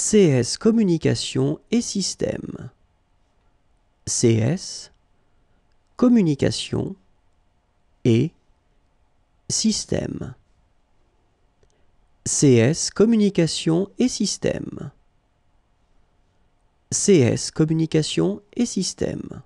CS Communication et Système. CS Communication et Système. CS Communication et Système. CS Communication et Système.